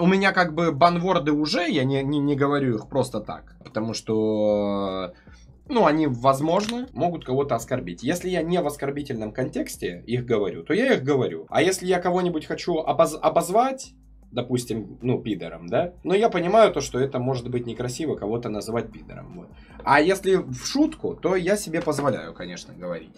у меня как бы банворды уже, я не, не, не говорю их просто так, потому что, ну, они, возможно, могут кого-то оскорбить. Если я не в оскорбительном контексте их говорю, то я их говорю. А если я кого-нибудь хочу обоз обозвать, допустим, ну, пидором, да? Но я понимаю то, что это может быть некрасиво кого-то называть пидором. Вот. А если в шутку, то я себе позволяю, конечно, говорить.